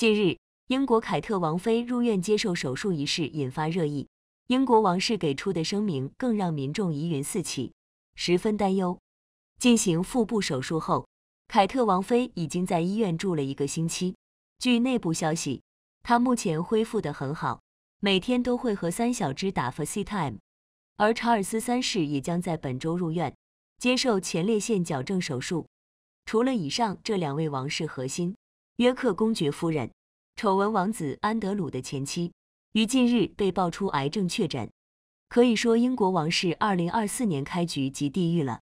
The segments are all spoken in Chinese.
近日，英国凯特王妃入院接受手术一事引发热议，英国王室给出的声明更让民众疑云四起，十分担忧。进行腹部手术后，凯特王妃已经在医院住了一个星期。据内部消息，她目前恢复的很好，每天都会和三小只打 f 发 time。而查尔斯三世也将在本周入院，接受前列腺矫正手术。除了以上这两位王室核心。约克公爵夫人、丑闻王子安德鲁的前妻，于近日被爆出癌症确诊。可以说，英国王室2024年开局即地狱了。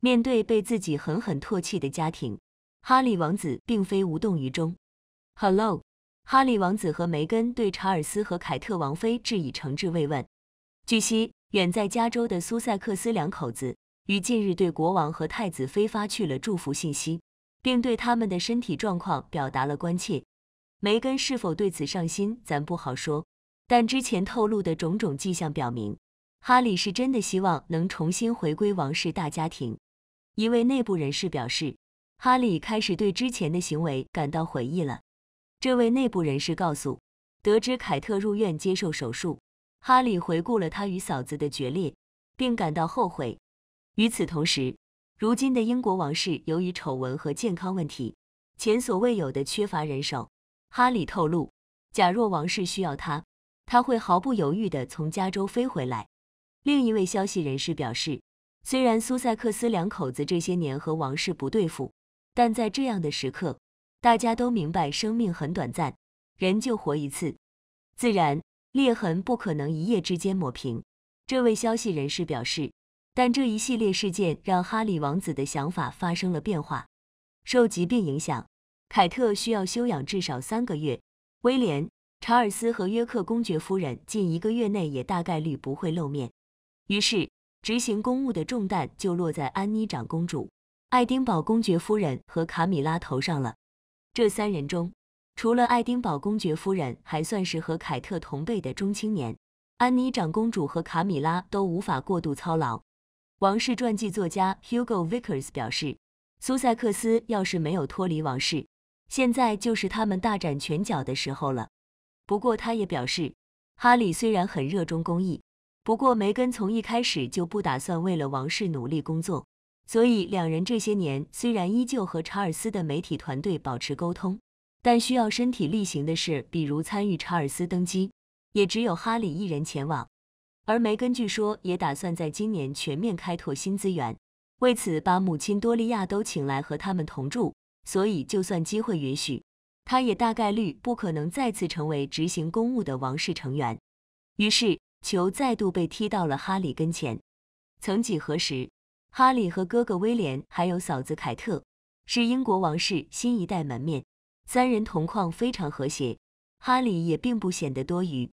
面对被自己狠狠唾弃的家庭，哈利王子并非无动于衷。Hello，哈利王子和梅根对查尔斯和凯特王妃致以诚挚慰问。据悉，远在加州的苏塞克斯两口子于近日对国王和太子妃发去了祝福信息。并对他们的身体状况表达了关切。梅根是否对此上心，咱不好说。但之前透露的种种迹象表明，哈里是真的希望能重新回归王室大家庭。一位内部人士表示，哈里开始对之前的行为感到悔意了。这位内部人士告诉，得知凯特入院接受手术，哈里回顾了他与嫂子的决裂，并感到后悔。与此同时，如今的英国王室由于丑闻和健康问题，前所未有的缺乏人手。哈里透露，假若王室需要他，他会毫不犹豫地从加州飞回来。另一位消息人士表示，虽然苏塞克斯两口子这些年和王室不对付，但在这样的时刻，大家都明白生命很短暂，人就活一次。自然裂痕不可能一夜之间抹平。这位消息人士表示。但这一系列事件让哈利王子的想法发生了变化。受疾病影响，凯特需要休养至少三个月。威廉、查尔斯和约克公爵夫人近一个月内也大概率不会露面。于是，执行公务的重担就落在安妮长公主、爱丁堡公爵夫人和卡米拉头上了。这三人中，除了爱丁堡公爵夫人还算是和凯特同辈的中青年，安妮长公主和卡米拉都无法过度操劳。王室传记作家 Hugo Vickers 表示，苏塞克斯要是没有脱离王室，现在就是他们大展拳脚的时候了。不过，他也表示，哈里虽然很热衷公益，不过梅根从一开始就不打算为了王室努力工作，所以两人这些年虽然依旧和查尔斯的媒体团队保持沟通，但需要身体力行的事，比如参与查尔斯登基，也只有哈里一人前往。而梅根据说，也打算在今年全面开拓新资源，为此把母亲多利亚都请来和他们同住。所以，就算机会允许，他也大概率不可能再次成为执行公务的王室成员。于是，球再度被踢到了哈利跟前。曾几何时，哈利和哥哥威廉还有嫂子凯特是英国王室新一代门面，三人同框非常和谐。哈利也并不显得多余，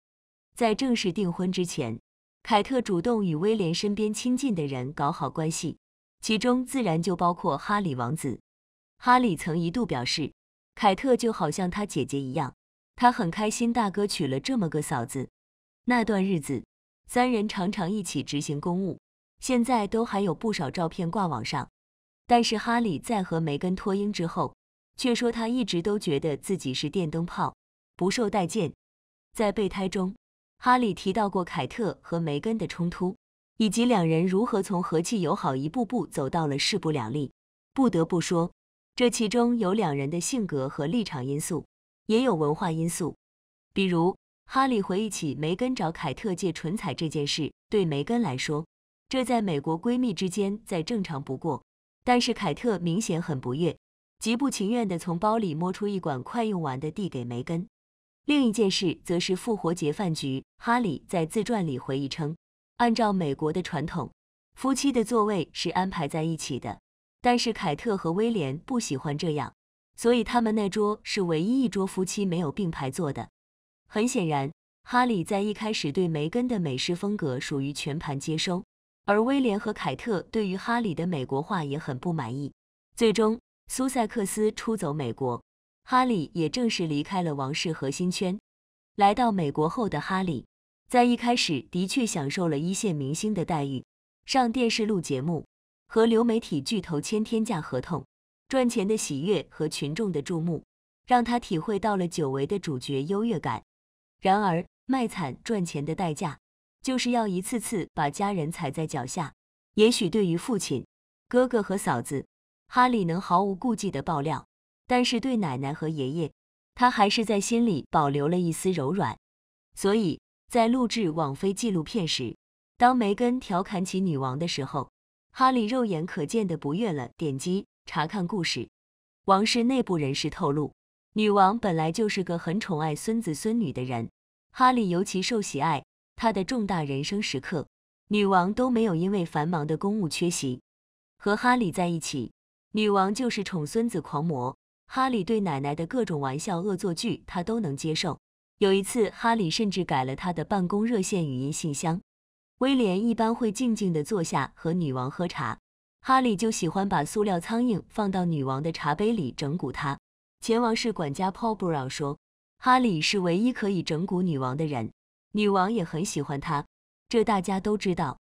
在正式订婚之前。凯特主动与威廉身边亲近的人搞好关系，其中自然就包括哈里王子。哈里曾一度表示，凯特就好像他姐姐一样，他很开心大哥娶了这么个嫂子。那段日子，三人常常一起执行公务，现在都还有不少照片挂网上。但是哈里在和梅根脱英之后，却说他一直都觉得自己是电灯泡，不受待见，在备胎中。哈利提到过凯特和梅根的冲突，以及两人如何从和气友好一步步走到了势不两立。不得不说，这其中有两人的性格和立场因素，也有文化因素。比如，哈利回忆起梅根找凯特借唇彩这件事，对梅根来说，这在美国闺蜜之间再正常不过。但是凯特明显很不悦，极不情愿地从包里摸出一管快用完的，递给梅根。另一件事则是复活节饭局。哈里在自传里回忆称，按照美国的传统，夫妻的座位是安排在一起的。但是凯特和威廉不喜欢这样，所以他们那桌是唯一一桌夫妻没有并排坐的。很显然，哈里在一开始对梅根的美式风格属于全盘接收，而威廉和凯特对于哈里的美国话也很不满意。最终，苏塞克斯出走美国。哈利也正式离开了王室核心圈。来到美国后的哈里，在一开始的确享受了一线明星的待遇，上电视录节目，和流媒体巨头签天价合同，赚钱的喜悦和群众的注目，让他体会到了久违的主角优越感。然而，卖惨赚钱的代价，就是要一次次把家人踩在脚下。也许对于父亲、哥哥和嫂子，哈利能毫无顾忌地爆料。但是对奶奶和爷爷，他还是在心里保留了一丝柔软，所以在录制网飞纪录片时，当梅根调侃起女王的时候，哈利肉眼可见的不悦了。点击查看故事。王室内部人士透露，女王本来就是个很宠爱孙子孙女的人，哈利尤其受喜爱。他的重大人生时刻，女王都没有因为繁忙的公务缺席。和哈利在一起，女王就是宠孙子狂魔。哈里对奶奶的各种玩笑恶作剧，他都能接受。有一次，哈里甚至改了他的办公热线语音信箱。威廉一般会静静地坐下和女王喝茶，哈里就喜欢把塑料苍蝇放到女王的茶杯里整蛊她。前王室管家 Paul Brown 说，哈里是唯一可以整蛊女王的人，女王也很喜欢他，这大家都知道。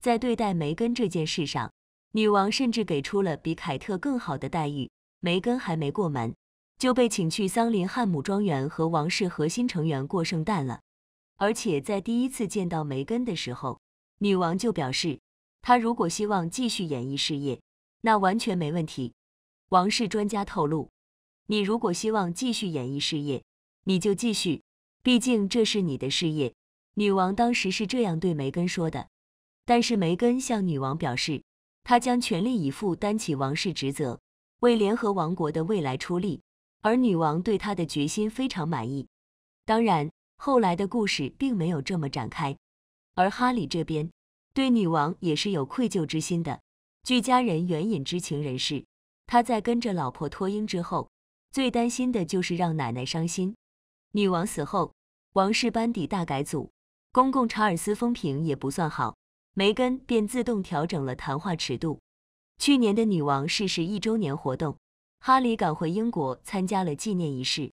在对待梅根这件事上，女王甚至给出了比凯特更好的待遇。梅根还没过门，就被请去桑林汉姆庄园和王室核心成员过圣诞了。而且在第一次见到梅根的时候，女王就表示，她如果希望继续演艺事业，那完全没问题。王室专家透露，你如果希望继续演艺事业，你就继续，毕竟这是你的事业。女王当时是这样对梅根说的。但是梅根向女王表示，她将全力以赴担起王室职责。为联合王国的未来出力，而女王对他的决心非常满意。当然，后来的故事并没有这么展开。而哈里这边对女王也是有愧疚之心的。据家人援引知情人士，他在跟着老婆脱英之后，最担心的就是让奶奶伤心。女王死后，王室班底大改组，公公查尔斯风评也不算好，梅根便自动调整了谈话尺度。去年的女王逝世一周年活动，哈里赶回英国参加了纪念仪式，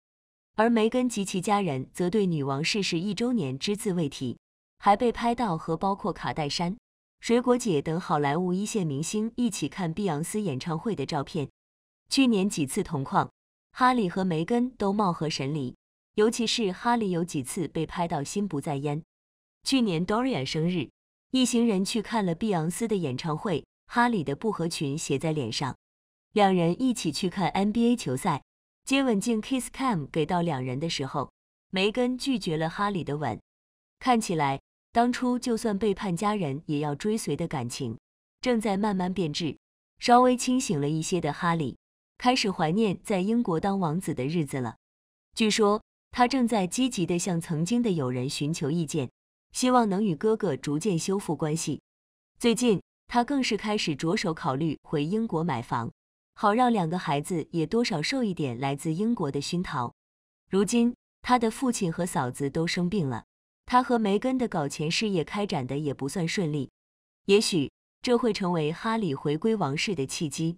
而梅根及其家人则对女王逝世一周年只字未提，还被拍到和包括卡戴珊、水果姐等好莱坞一线明星一起看碧昂斯演唱会的照片。去年几次同框，哈里和梅根都貌合神离，尤其是哈里有几次被拍到心不在焉。去年 Dorian 生日，一行人去看了碧昂斯的演唱会。哈里的不合群写在脸上，两人一起去看 NBA 球赛，接吻镜 Kiss Cam 给到两人的时候，梅根拒绝了哈里的吻。看起来，当初就算背叛家人也要追随的感情，正在慢慢变质。稍微清醒了一些的哈里，开始怀念在英国当王子的日子了。据说他正在积极地向曾经的友人寻求意见，希望能与哥哥逐渐修复关系。最近。他更是开始着手考虑回英国买房，好让两个孩子也多少受一点来自英国的熏陶。如今，他的父亲和嫂子都生病了，他和梅根的搞钱事业开展的也不算顺利。也许，这会成为哈里回归王室的契机。